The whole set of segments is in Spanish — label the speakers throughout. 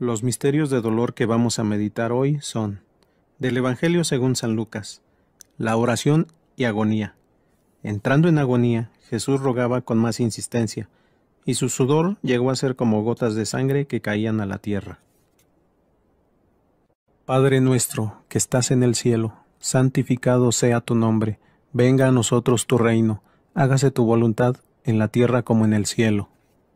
Speaker 1: Los misterios de dolor que vamos a meditar hoy son del Evangelio según San Lucas, la oración y agonía. Entrando en agonía, Jesús rogaba con más insistencia, y su sudor llegó a ser como gotas de sangre que caían a la tierra. Padre nuestro, que estás en el cielo, santificado sea tu nombre, venga a nosotros tu reino, hágase tu voluntad en la tierra como en el cielo.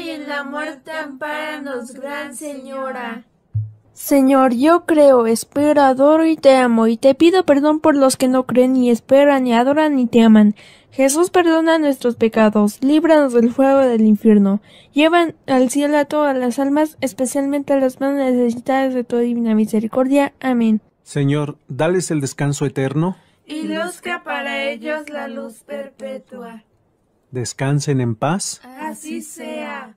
Speaker 2: y en la muerte, Gran Señora.
Speaker 1: Señor,
Speaker 2: yo creo, espero, adoro y te amo, y te pido perdón por los que no creen, ni esperan, ni adoran, ni te aman. Jesús, perdona nuestros pecados, líbranos del fuego del infierno. Llevan al cielo a todas las almas, especialmente a las más necesitadas de tu divina misericordia. Amén.
Speaker 1: Señor, dales el descanso eterno.
Speaker 3: Y luzca para ellos la luz perpetua.
Speaker 1: Descansen en paz.
Speaker 3: Así sea.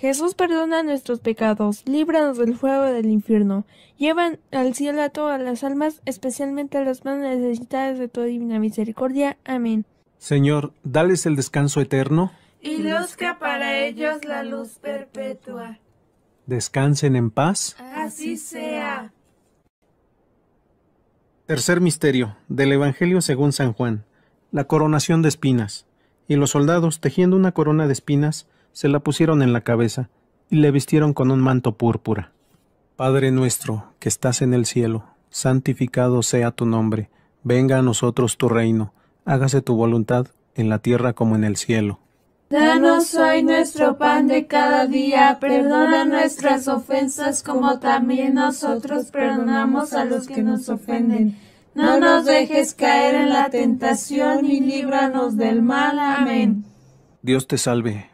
Speaker 2: Jesús perdona nuestros pecados, líbranos del fuego del infierno, llevan al cielo a todas las almas, especialmente a las más necesitadas de tu divina misericordia. Amén.
Speaker 1: Señor, dales el descanso eterno.
Speaker 2: Y luzca para ellos la luz
Speaker 3: perpetua.
Speaker 1: Descansen en paz.
Speaker 3: Así sea.
Speaker 1: Tercer misterio del Evangelio según San Juan, la coronación de espinas. Y los soldados, tejiendo una corona de espinas, se la pusieron en la cabeza y le vistieron con un manto púrpura. Padre nuestro, que estás en el cielo, santificado sea tu nombre, venga a nosotros tu reino, hágase tu voluntad en la tierra como en el cielo. Danos hoy nuestro pan de cada día, perdona nuestras ofensas como también nosotros perdonamos a
Speaker 2: los que nos ofenden.
Speaker 1: No nos dejes caer en la tentación
Speaker 2: y líbranos del mal. Amén.
Speaker 1: Dios te salve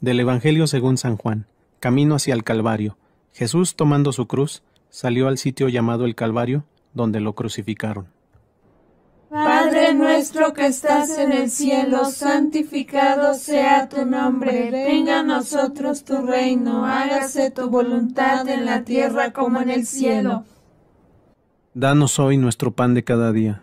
Speaker 1: del Evangelio según San Juan, camino hacia el Calvario. Jesús, tomando su cruz, salió al sitio llamado el Calvario, donde lo crucificaron.
Speaker 3: Padre nuestro que estás en el cielo, santificado sea tu nombre,
Speaker 2: venga a nosotros tu reino, hágase tu voluntad en la tierra como en el cielo.
Speaker 1: Danos hoy nuestro pan de cada día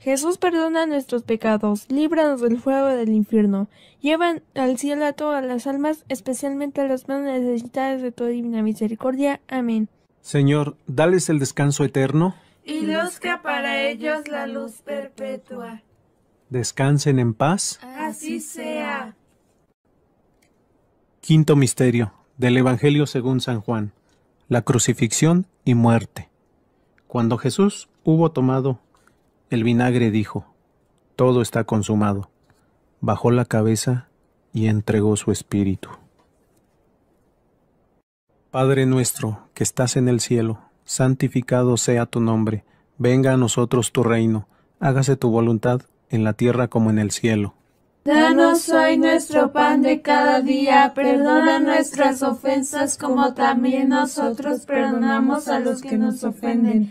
Speaker 2: Jesús perdona nuestros pecados, líbranos del fuego del infierno, llevan al cielo a todas las almas, especialmente a las más necesitadas de tu divina misericordia. Amén.
Speaker 1: Señor, dales el descanso eterno.
Speaker 2: Y luzca para ellos la luz perpetua.
Speaker 1: Descansen en paz.
Speaker 2: Así sea.
Speaker 1: Quinto misterio del Evangelio según San Juan. La crucifixión y muerte. Cuando Jesús hubo tomado el vinagre dijo, Todo está consumado. Bajó la cabeza y entregó su espíritu. Padre nuestro, que estás en el cielo, santificado sea tu nombre, venga a nosotros tu reino, hágase tu voluntad en la tierra como en el cielo.
Speaker 2: Danos hoy nuestro pan de cada día, perdona nuestras ofensas como también nosotros perdonamos a los que nos ofenden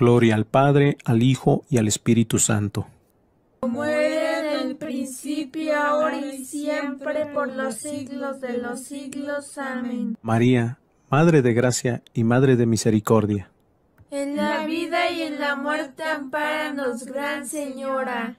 Speaker 1: Gloria al Padre, al Hijo y al Espíritu Santo.
Speaker 2: Como era en el principio, ahora y siempre, por los siglos de los siglos. Amén.
Speaker 1: María, Madre de Gracia y Madre de Misericordia.
Speaker 2: En la vida y en la muerte, ampáranos, Gran Señora.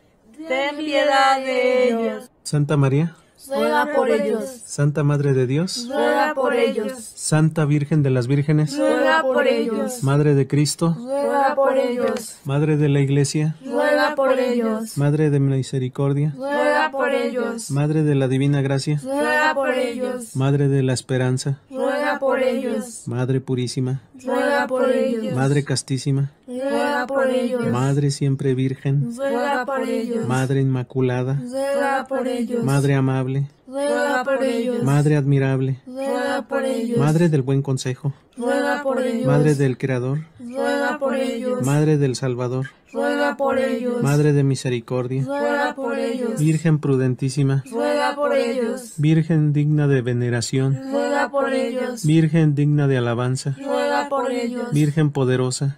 Speaker 3: piedad
Speaker 1: Santa María, por ellos. Santa Madre de Dios, por ellos. Santa Virgen de las Vírgenes, Madre de Cristo, Madre de la Iglesia,
Speaker 3: por ellos.
Speaker 1: Madre de Misericordia, ellos. Madre de la Divina Gracia, Madre de la Esperanza, por Madre Purísima,
Speaker 3: Madre Castísima, Madre
Speaker 1: siempre virgen, Madre inmaculada, Madre amable, Madre admirable, Madre del buen consejo,
Speaker 3: Madre del Creador, Madre
Speaker 1: del Salvador, Madre de misericordia, Virgen prudentísima, Virgen digna de veneración, Virgen digna de alabanza, Virgen poderosa,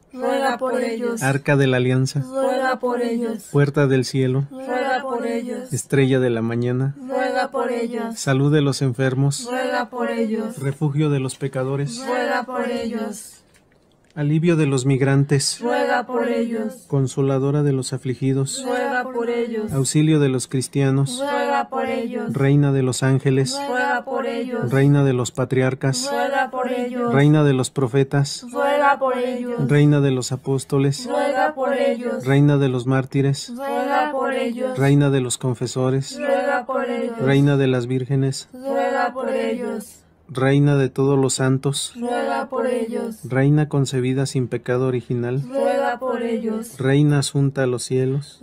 Speaker 1: Arca de la Alianza, Puerta del Cielo, Estrella de la Mañana, Salud de los enfermos, Refugio de los pecadores, Alivio de los migrantes. Consoladora de los afligidos. Auxilio de los cristianos. Reina de los ángeles. Reina de los patriarcas. Reina de los profetas.
Speaker 3: Reina de los
Speaker 1: apóstoles,
Speaker 3: Reina de los mártires, Reina de los confesores, Reina de las
Speaker 1: vírgenes, Reina de todos los santos, Reina concebida sin pecado original, Reina asunta a los cielos,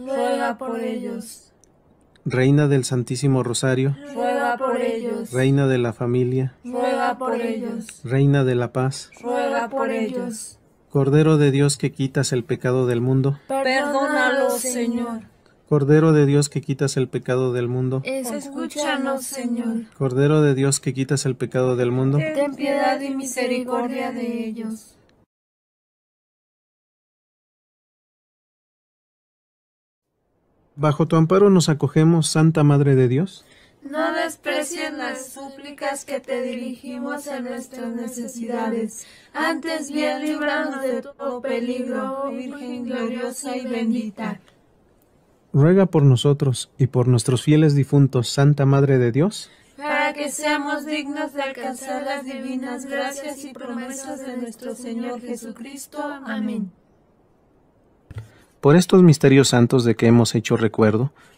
Speaker 1: Reina del Santísimo Rosario, Reina de la familia,
Speaker 3: por ellos.
Speaker 1: Reina de la paz,
Speaker 3: ruega por ellos.
Speaker 1: Cordero de Dios que quitas el pecado del mundo,
Speaker 3: perdónalos, Señor.
Speaker 1: Cordero de Dios que quitas el pecado del mundo,
Speaker 3: escúchanos, Señor.
Speaker 1: Cordero de Dios que quitas el pecado del mundo,
Speaker 3: ten piedad y misericordia de ellos.
Speaker 1: Bajo tu amparo nos acogemos, Santa Madre de Dios.
Speaker 3: No
Speaker 2: desprecien las súplicas que te dirigimos a nuestras necesidades. Antes bien, líbranos de todo peligro, Virgen gloriosa y bendita.
Speaker 1: Ruega por nosotros y por nuestros fieles difuntos, Santa Madre de Dios,
Speaker 2: para que seamos dignos de alcanzar las divinas gracias y promesas de
Speaker 3: nuestro Señor Jesucristo. Amén.
Speaker 1: Por estos misterios santos de que hemos hecho recuerdo,